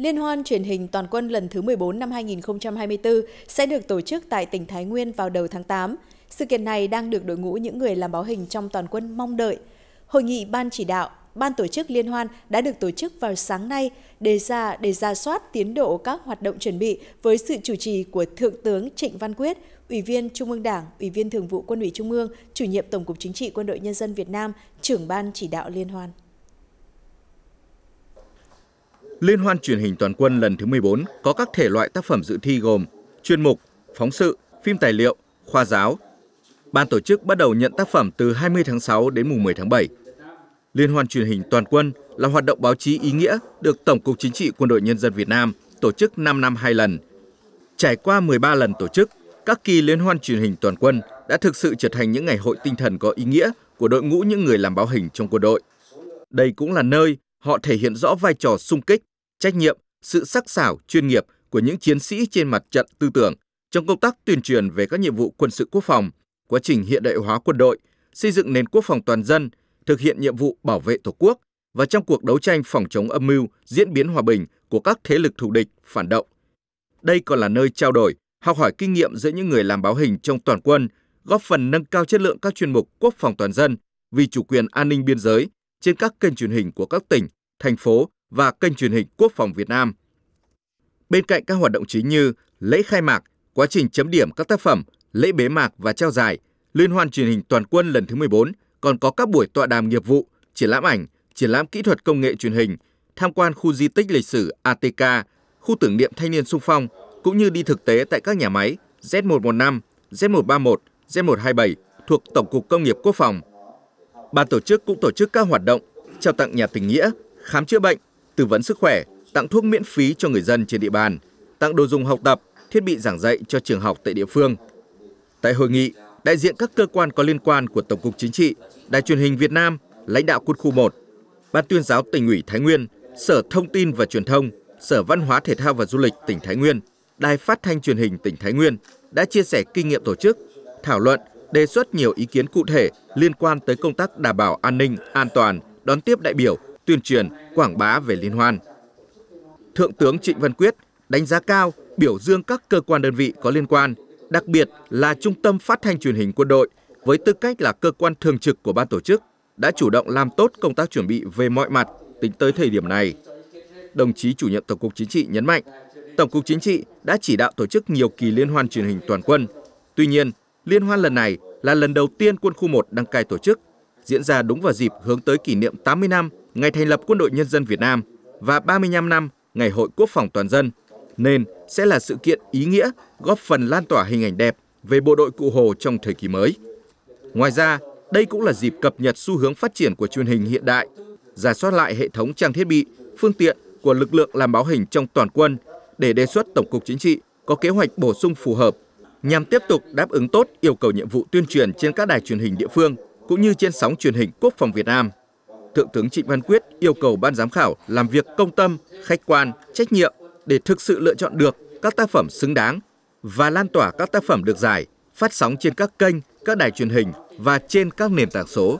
Liên hoan truyền hình toàn quân lần thứ 14 năm 2024 sẽ được tổ chức tại tỉnh Thái Nguyên vào đầu tháng 8. Sự kiện này đang được đội ngũ những người làm báo hình trong toàn quân mong đợi. Hội nghị ban chỉ đạo, ban tổ chức liên hoan đã được tổ chức vào sáng nay đề ra để ra soát tiến độ các hoạt động chuẩn bị với sự chủ trì của Thượng tướng Trịnh Văn Quyết, Ủy viên Trung ương Đảng, Ủy viên Thường vụ Quân ủy Trung ương, Chủ nhiệm Tổng cục Chính trị Quân đội Nhân dân Việt Nam, trưởng ban chỉ đạo liên hoan. Liên hoan truyền hình toàn quân lần thứ 14 có các thể loại tác phẩm dự thi gồm chuyên mục, phóng sự, phim tài liệu, khoa giáo. Ban tổ chức bắt đầu nhận tác phẩm từ 20 tháng 6 đến mùng 10 tháng 7. Liên hoan truyền hình toàn quân là hoạt động báo chí ý nghĩa được Tổng cục Chính trị Quân đội Nhân dân Việt Nam tổ chức 5 năm 2 lần. Trải qua 13 lần tổ chức, các kỳ liên hoan truyền hình toàn quân đã thực sự trở thành những ngày hội tinh thần có ý nghĩa của đội ngũ những người làm báo hình trong quân đội. Đây cũng là nơi họ thể hiện rõ vai trò sung kích, trách nhiệm, sự sắc sảo, chuyên nghiệp của những chiến sĩ trên mặt trận tư tưởng trong công tác tuyên truyền về các nhiệm vụ quân sự quốc phòng, quá trình hiện đại hóa quân đội, xây dựng nền quốc phòng toàn dân, thực hiện nhiệm vụ bảo vệ Tổ quốc và trong cuộc đấu tranh phòng chống âm mưu, diễn biến hòa bình của các thế lực thù địch, phản động. Đây còn là nơi trao đổi, học hỏi kinh nghiệm giữa những người làm báo hình trong toàn quân, góp phần nâng cao chất lượng các chuyên mục quốc phòng toàn dân vì chủ quyền an ninh biên giới trên các kênh truyền hình của các tỉnh, thành phố và kênh truyền hình Quốc phòng Việt Nam. Bên cạnh các hoạt động chính như lễ khai mạc, quá trình chấm điểm các tác phẩm, lễ bế mạc và trao giải, Liên hoan truyền hình toàn quân lần thứ 14 còn có các buổi tọa đàm nghiệp vụ, triển lãm ảnh, triển lãm kỹ thuật công nghệ truyền hình, tham quan khu di tích lịch sử ATK, khu tưởng niệm thanh niên sung phong, cũng như đi thực tế tại các nhà máy Z115, Z131, Z127 thuộc Tổng cục Công nghiệp Quốc phòng. Ban tổ chức cũng tổ chức các hoạt động trao tặng nhà tình nghĩa, khám chữa bệnh, tư vấn sức khỏe, tặng thuốc miễn phí cho người dân trên địa bàn, tặng đồ dùng học tập, thiết bị giảng dạy cho trường học tại địa phương. Tại hội nghị, đại diện các cơ quan có liên quan của Tổng cục Chính trị, Đài truyền hình Việt Nam, lãnh đạo quân khu 1, Ban tuyên giáo tỉnh ủy Thái Nguyên, Sở Thông tin và Truyền thông, Sở Văn hóa Thể thao và Du lịch tỉnh Thái Nguyên, Đài Phát thanh Truyền hình tỉnh Thái Nguyên đã chia sẻ kinh nghiệm tổ chức, thảo luận, đề xuất nhiều ý kiến cụ thể liên quan tới công tác đảm bảo an ninh, an toàn, đón tiếp đại biểu tuyên truyền, quảng bá về liên hoan. Thượng tướng Trịnh Văn Quyết đánh giá cao, biểu dương các cơ quan đơn vị có liên quan, đặc biệt là Trung tâm Phát thanh Truyền hình Quân đội với tư cách là cơ quan thường trực của ban tổ chức đã chủ động làm tốt công tác chuẩn bị về mọi mặt tính tới thời điểm này. Đồng chí chủ nhiệm Tổng cục Chính trị nhấn mạnh, Tổng cục Chính trị đã chỉ đạo tổ chức nhiều kỳ liên hoan truyền hình toàn quân. Tuy nhiên, liên hoan lần này là lần đầu tiên Quân khu 1 đăng cai tổ chức, diễn ra đúng vào dịp hướng tới kỷ niệm 80 năm ngày thành lập Quân đội Nhân dân Việt Nam và 35 năm Ngày hội Quốc phòng toàn dân, nên sẽ là sự kiện ý nghĩa góp phần lan tỏa hình ảnh đẹp về bộ đội Cụ Hồ trong thời kỳ mới. Ngoài ra, đây cũng là dịp cập nhật xu hướng phát triển của truyền hình hiện đại, giả soát lại hệ thống trang thiết bị, phương tiện của lực lượng làm báo hình trong toàn quân để đề xuất Tổng cục Chính trị có kế hoạch bổ sung phù hợp nhằm tiếp tục đáp ứng tốt yêu cầu nhiệm vụ tuyên truyền trên các đài truyền hình địa phương cũng như trên sóng truyền hình quốc phòng Việt Nam. Thượng tướng Trịnh Văn Quyết yêu cầu ban giám khảo làm việc công tâm, khách quan, trách nhiệm để thực sự lựa chọn được các tác phẩm xứng đáng và lan tỏa các tác phẩm được giải, phát sóng trên các kênh, các đài truyền hình và trên các nền tảng số.